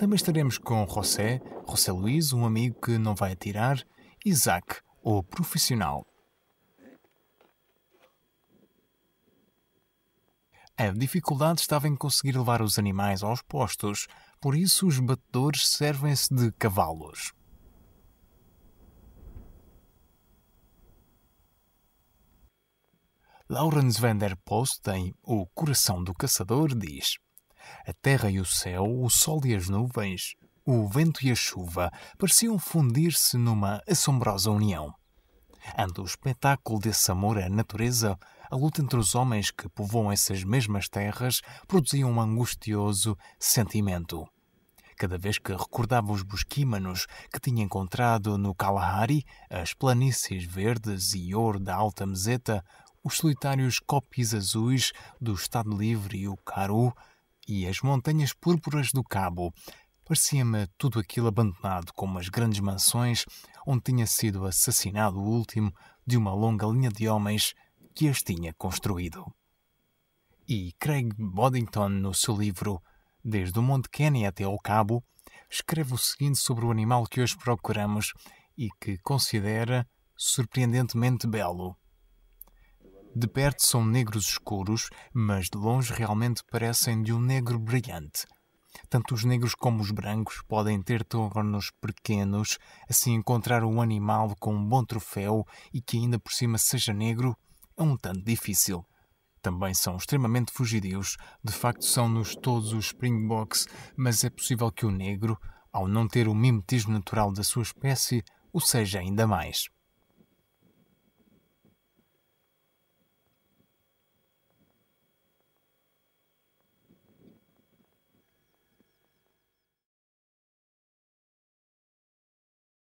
Também estaremos com José, José Luiz, um amigo que não vai atirar, Isaac, o profissional. A dificuldade estava em conseguir levar os animais aos postos, por isso os batedores servem-se de cavalos. Laurens van der Post, em O Coração do Caçador, diz: a terra e o céu, o sol e as nuvens, o vento e a chuva pareciam fundir-se numa assombrosa união. Ante o espetáculo desse amor à natureza, a luta entre os homens que povoam essas mesmas terras produzia um angustioso sentimento. Cada vez que recordava os busquímanos que tinha encontrado no Kalahari, as planícies verdes e ouro da Alta Meseta, os solitários copis azuis do Estado Livre e o Caru, e as montanhas púrpuras do Cabo. Parecia-me tudo aquilo abandonado, como as grandes mansões onde tinha sido assassinado o último de uma longa linha de homens que as tinha construído. E Craig Boddington, no seu livro Desde o Monte Kenny até ao Cabo, escreve o seguinte sobre o animal que hoje procuramos e que considera surpreendentemente belo. De perto são negros escuros, mas de longe realmente parecem de um negro brilhante. Tanto os negros como os brancos podem ter tornos pequenos, assim encontrar um animal com um bom troféu e que ainda por cima seja negro é um tanto difícil. Também são extremamente fugidios, de facto são-nos todos os Springboks, mas é possível que o negro, ao não ter o mimetismo natural da sua espécie, o seja ainda mais.